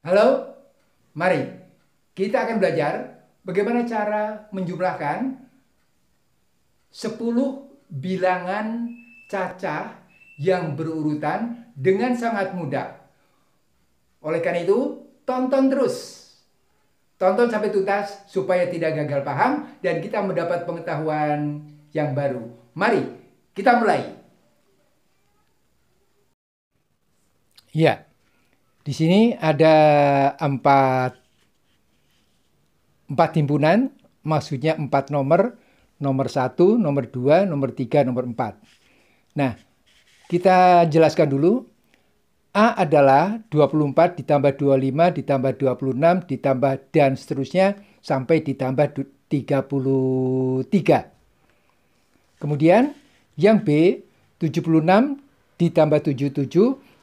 Halo, mari kita akan belajar bagaimana cara menjumlahkan 10 bilangan cacah yang berurutan dengan sangat mudah. Oleh karena itu, tonton terus. Tonton sampai tuntas supaya tidak gagal paham dan kita mendapat pengetahuan yang baru. Mari, kita mulai. Ya, di sini ada empat empat timbunan, maksudnya empat nomor, nomor satu, nomor dua, nomor tiga, nomor empat. Nah, kita jelaskan dulu. A adalah 24 ditambah 25 ditambah 26 ditambah dan seterusnya sampai ditambah 33. Kemudian yang B 76 ditambah 77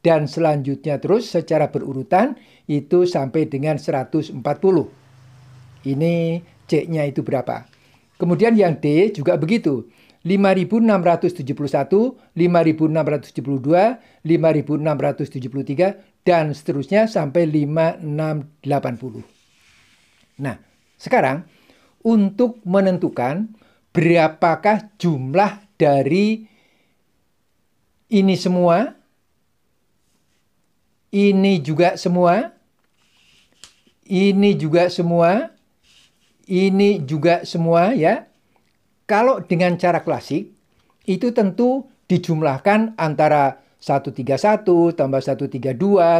dan selanjutnya terus secara berurutan itu sampai dengan 140. Ini C-nya itu berapa? Kemudian yang D juga begitu. 5671, 5672, 5673, dan seterusnya sampai 5680. Nah, sekarang untuk menentukan berapakah jumlah dari ini semua ini juga semua, ini juga semua, ini juga semua ya. Kalau dengan cara klasik, itu tentu dijumlahkan antara 131 tambah 132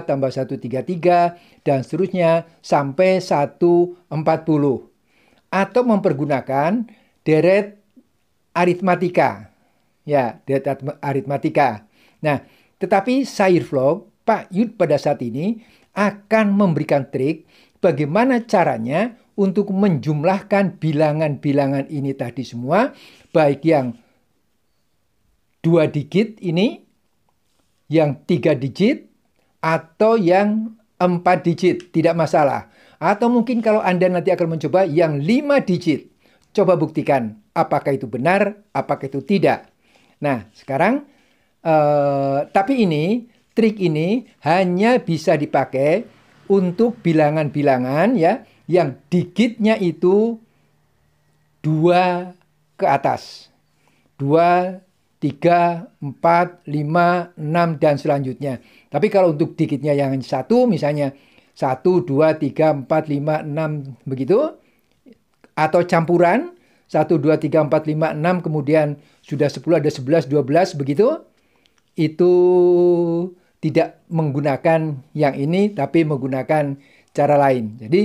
tambah 133 dan seterusnya sampai 140. Atau mempergunakan deret aritmatika. Ya, deret aritmatika. Nah, tetapi sairflow Pak Yud pada saat ini akan memberikan trik bagaimana caranya untuk menjumlahkan bilangan-bilangan ini tadi semua, baik yang dua digit ini, yang tiga digit, atau yang empat digit, tidak masalah. Atau mungkin kalau Anda nanti akan mencoba yang lima digit, coba buktikan apakah itu benar, apakah itu tidak. Nah, sekarang, uh, tapi ini trik ini hanya bisa dipakai untuk bilangan-bilangan ya yang digitnya itu dua ke atas. dua tiga empat lima enam dan selanjutnya. Tapi kalau untuk digitnya yang satu misalnya satu dua tiga empat lima enam begitu atau campuran satu dua tiga empat lima enam kemudian sudah sepuluh ada sebelas dua belas begitu. Itu tidak menggunakan yang ini tapi menggunakan cara lain. Jadi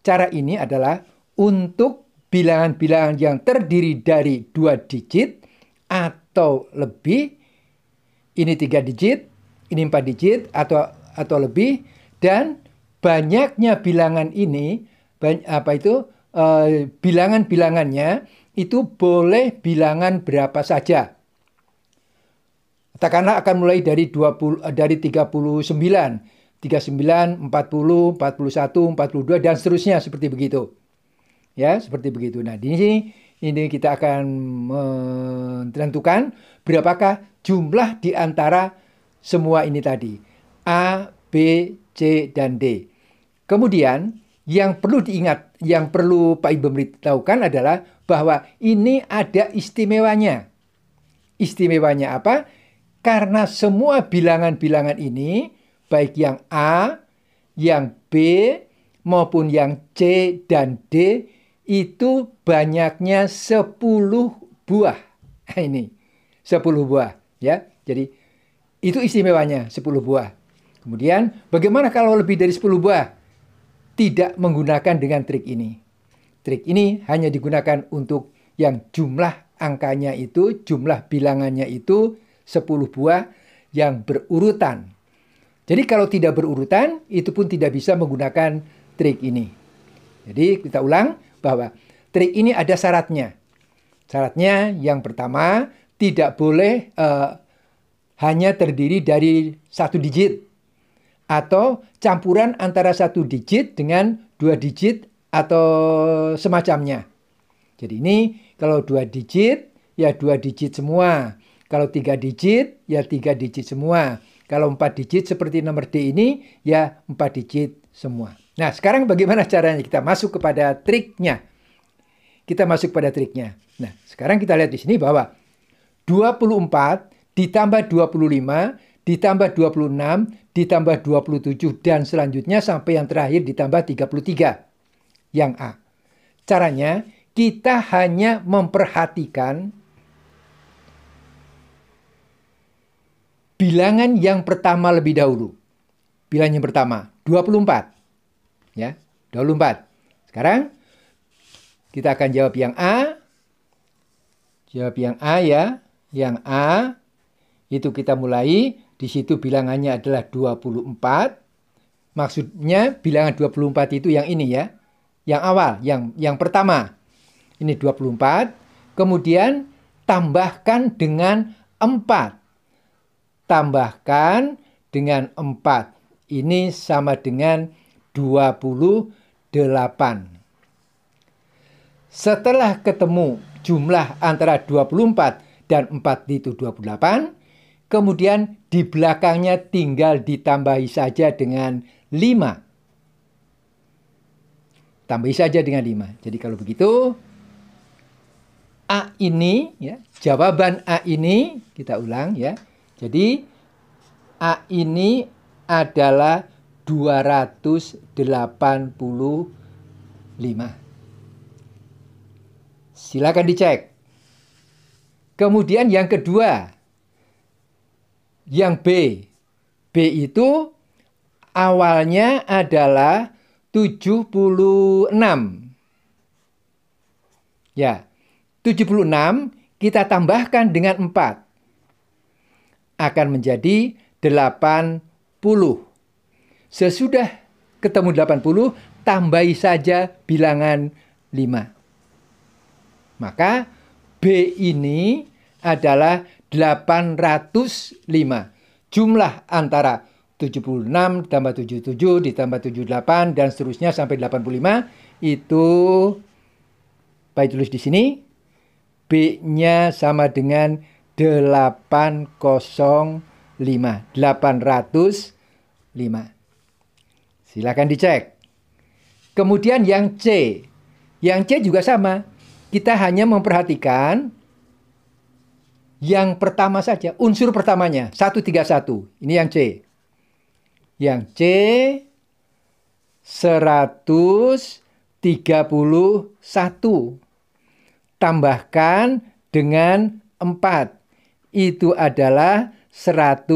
cara ini adalah untuk bilangan-bilangan yang terdiri dari dua digit atau lebih, ini tiga digit, ini empat digit atau atau lebih, dan banyaknya bilangan ini, apa itu Uh, bilangan-bilangannya itu boleh bilangan berapa saja katakanlah akan mulai dari 20 eh, dari 39, 39, 40, 41, 42 dan seterusnya seperti begitu. Ya, seperti begitu. Nah, di sini ini kita akan menentukan berapakah jumlah di antara semua ini tadi. A, B, C dan D. Kemudian yang perlu diingat, yang perlu Pak Ibu beritahukan adalah bahwa ini ada istimewanya. Istimewanya apa? Karena semua bilangan-bilangan ini, baik yang A, yang B, maupun yang C dan D, itu banyaknya 10 buah. Ini, 10 buah. ya. Jadi, itu istimewanya, 10 buah. Kemudian, bagaimana kalau lebih dari 10 buah? Tidak menggunakan dengan trik ini. Trik ini hanya digunakan untuk yang jumlah angkanya itu, jumlah bilangannya itu 10 buah yang berurutan. Jadi kalau tidak berurutan, itu pun tidak bisa menggunakan trik ini. Jadi kita ulang bahwa trik ini ada syaratnya. Syaratnya yang pertama, tidak boleh uh, hanya terdiri dari satu digit atau campuran antara satu digit dengan dua digit atau semacamnya. Jadi ini kalau dua digit, ya dua digit semua. Kalau tiga digit, ya tiga digit semua. Kalau empat digit seperti nomor D ini, ya empat digit semua. Nah, sekarang bagaimana caranya kita masuk kepada triknya? Kita masuk pada triknya. Nah, sekarang kita lihat di sini bahwa 24 ditambah 25 ditambah 26 ditambah 27 dan selanjutnya sampai yang terakhir ditambah 33 yang A. Caranya kita hanya memperhatikan bilangan yang pertama lebih dahulu. Bilangan yang pertama, 24. Ya, 24. Sekarang kita akan jawab yang A. Jawab yang A ya. Yang A itu kita mulai. Di situ bilangannya adalah 24. Maksudnya bilangan 24 itu yang ini ya. Yang awal, yang yang pertama. Ini 24. Kemudian tambahkan dengan 4 tambahkan dengan 4. Ini sama dengan 28. Setelah ketemu jumlah antara 24 dan 4 itu 28, kemudian di belakangnya tinggal ditambahi saja dengan 5. Tambahi saja dengan 5. Jadi kalau begitu, A ini, ya, jawaban A ini, kita ulang ya, jadi A ini adalah 285. Silakan dicek. Kemudian yang kedua, yang B. B itu awalnya adalah 76. Ya, 76 kita tambahkan dengan 4 akan menjadi 80. Sesudah ketemu 80, tambahi saja bilangan 5. Maka B ini adalah 805. Jumlah antara 76 ditambah 77 ditambah 78 dan seterusnya sampai 85 itu baik tulis di sini B-nya sama dengan 805 805 Silakan dicek. Kemudian yang C. Yang C juga sama. Kita hanya memperhatikan yang pertama saja, unsur pertamanya 131. Ini yang C. Yang C 131 tambahkan dengan 4 itu adalah 135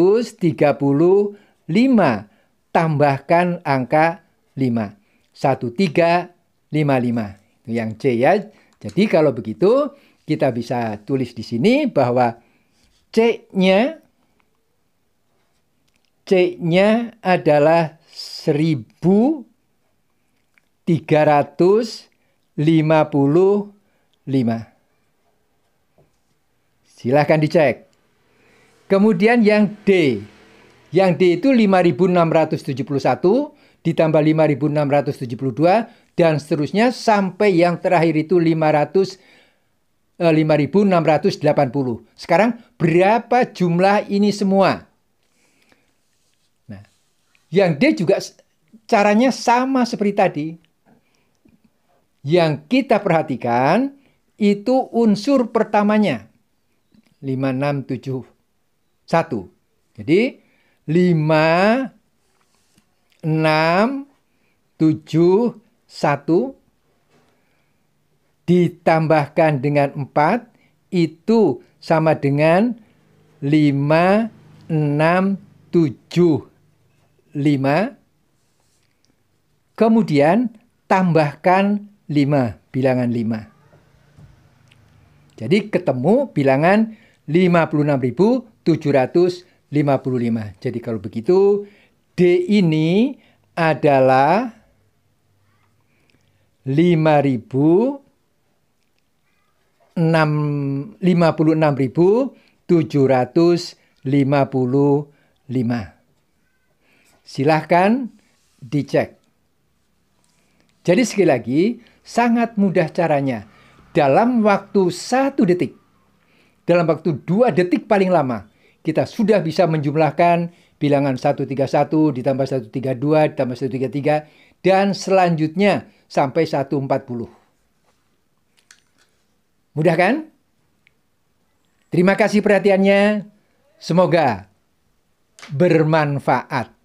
tambahkan angka 5. 1355. Itu yang C ya. Jadi kalau begitu kita bisa tulis di sini bahwa C-nya C-nya adalah 1355. Silahkan dicek. Kemudian yang D. Yang D itu 5671 ditambah 5672 dan seterusnya sampai yang terakhir itu 500 eh, 5680. Sekarang berapa jumlah ini semua? Nah, yang D juga caranya sama seperti tadi. Yang kita perhatikan itu unsur pertamanya 567 1. Jadi 5, 6, 7, 1 ditambahkan dengan 4 itu sama dengan 5, 6, 7, 5. Kemudian tambahkan 5, bilangan 5. Jadi ketemu bilangan 755. Jadi kalau begitu D ini adalah 5000 56.755. Silahkan dicek. Jadi sekali lagi, sangat mudah caranya. Dalam waktu satu detik, dalam waktu dua detik paling lama, kita sudah bisa menjumlahkan bilangan 131 ditambah 132 ditambah 133 dan selanjutnya sampai 140. Mudah kan? Terima kasih perhatiannya. Semoga bermanfaat.